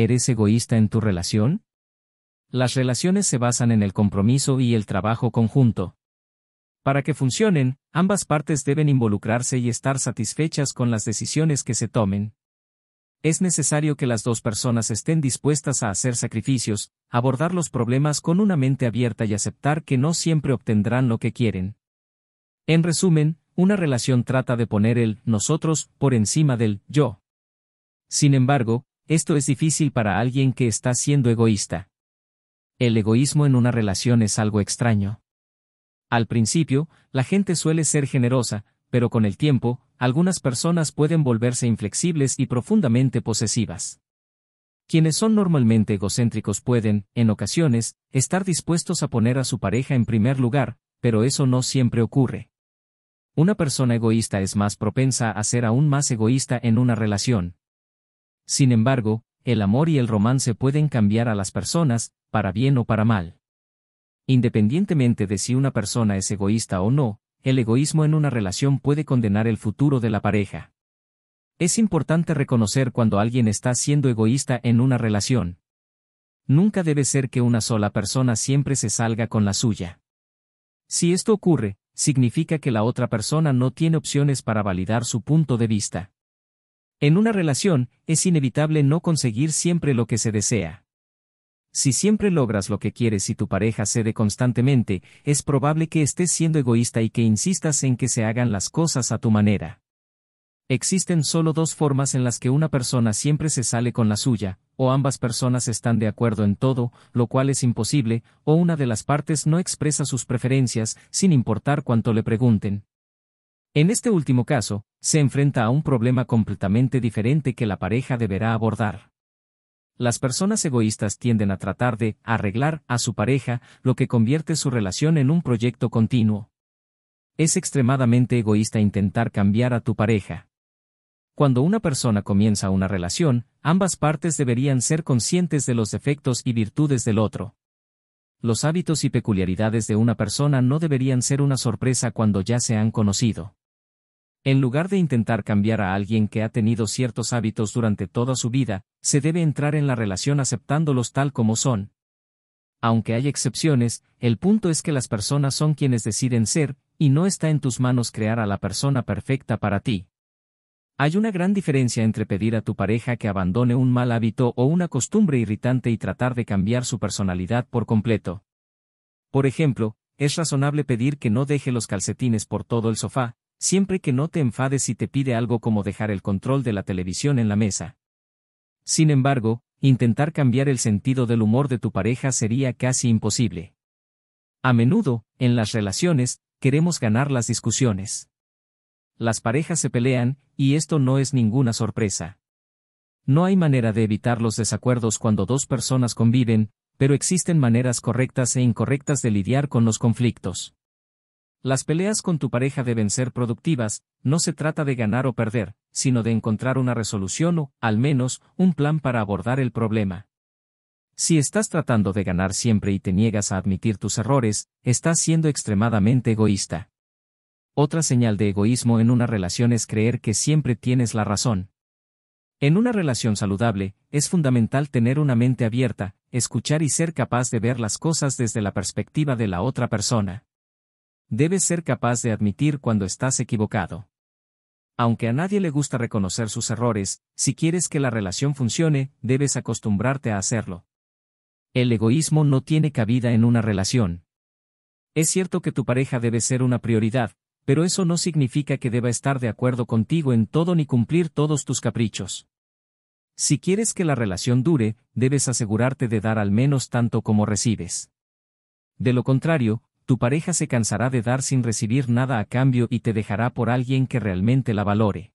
¿Eres egoísta en tu relación? Las relaciones se basan en el compromiso y el trabajo conjunto. Para que funcionen, ambas partes deben involucrarse y estar satisfechas con las decisiones que se tomen. Es necesario que las dos personas estén dispuestas a hacer sacrificios, abordar los problemas con una mente abierta y aceptar que no siempre obtendrán lo que quieren. En resumen, una relación trata de poner el nosotros por encima del yo. Sin embargo, esto es difícil para alguien que está siendo egoísta. El egoísmo en una relación es algo extraño. Al principio, la gente suele ser generosa, pero con el tiempo, algunas personas pueden volverse inflexibles y profundamente posesivas. Quienes son normalmente egocéntricos pueden, en ocasiones, estar dispuestos a poner a su pareja en primer lugar, pero eso no siempre ocurre. Una persona egoísta es más propensa a ser aún más egoísta en una relación, sin embargo, el amor y el romance pueden cambiar a las personas, para bien o para mal. Independientemente de si una persona es egoísta o no, el egoísmo en una relación puede condenar el futuro de la pareja. Es importante reconocer cuando alguien está siendo egoísta en una relación. Nunca debe ser que una sola persona siempre se salga con la suya. Si esto ocurre, significa que la otra persona no tiene opciones para validar su punto de vista. En una relación, es inevitable no conseguir siempre lo que se desea. Si siempre logras lo que quieres y tu pareja cede constantemente, es probable que estés siendo egoísta y que insistas en que se hagan las cosas a tu manera. Existen solo dos formas en las que una persona siempre se sale con la suya, o ambas personas están de acuerdo en todo, lo cual es imposible, o una de las partes no expresa sus preferencias, sin importar cuánto le pregunten. En este último caso, se enfrenta a un problema completamente diferente que la pareja deberá abordar. Las personas egoístas tienden a tratar de arreglar a su pareja, lo que convierte su relación en un proyecto continuo. Es extremadamente egoísta intentar cambiar a tu pareja. Cuando una persona comienza una relación, ambas partes deberían ser conscientes de los defectos y virtudes del otro. Los hábitos y peculiaridades de una persona no deberían ser una sorpresa cuando ya se han conocido. En lugar de intentar cambiar a alguien que ha tenido ciertos hábitos durante toda su vida, se debe entrar en la relación aceptándolos tal como son. Aunque hay excepciones, el punto es que las personas son quienes deciden ser, y no está en tus manos crear a la persona perfecta para ti. Hay una gran diferencia entre pedir a tu pareja que abandone un mal hábito o una costumbre irritante y tratar de cambiar su personalidad por completo. Por ejemplo, es razonable pedir que no deje los calcetines por todo el sofá, siempre que no te enfades si te pide algo como dejar el control de la televisión en la mesa. Sin embargo, intentar cambiar el sentido del humor de tu pareja sería casi imposible. A menudo, en las relaciones, queremos ganar las discusiones. Las parejas se pelean, y esto no es ninguna sorpresa. No hay manera de evitar los desacuerdos cuando dos personas conviven, pero existen maneras correctas e incorrectas de lidiar con los conflictos. Las peleas con tu pareja deben ser productivas, no se trata de ganar o perder, sino de encontrar una resolución o, al menos, un plan para abordar el problema. Si estás tratando de ganar siempre y te niegas a admitir tus errores, estás siendo extremadamente egoísta. Otra señal de egoísmo en una relación es creer que siempre tienes la razón. En una relación saludable, es fundamental tener una mente abierta, escuchar y ser capaz de ver las cosas desde la perspectiva de la otra persona. Debes ser capaz de admitir cuando estás equivocado. Aunque a nadie le gusta reconocer sus errores, si quieres que la relación funcione, debes acostumbrarte a hacerlo. El egoísmo no tiene cabida en una relación. Es cierto que tu pareja debe ser una prioridad, pero eso no significa que deba estar de acuerdo contigo en todo ni cumplir todos tus caprichos. Si quieres que la relación dure, debes asegurarte de dar al menos tanto como recibes. De lo contrario, tu pareja se cansará de dar sin recibir nada a cambio y te dejará por alguien que realmente la valore.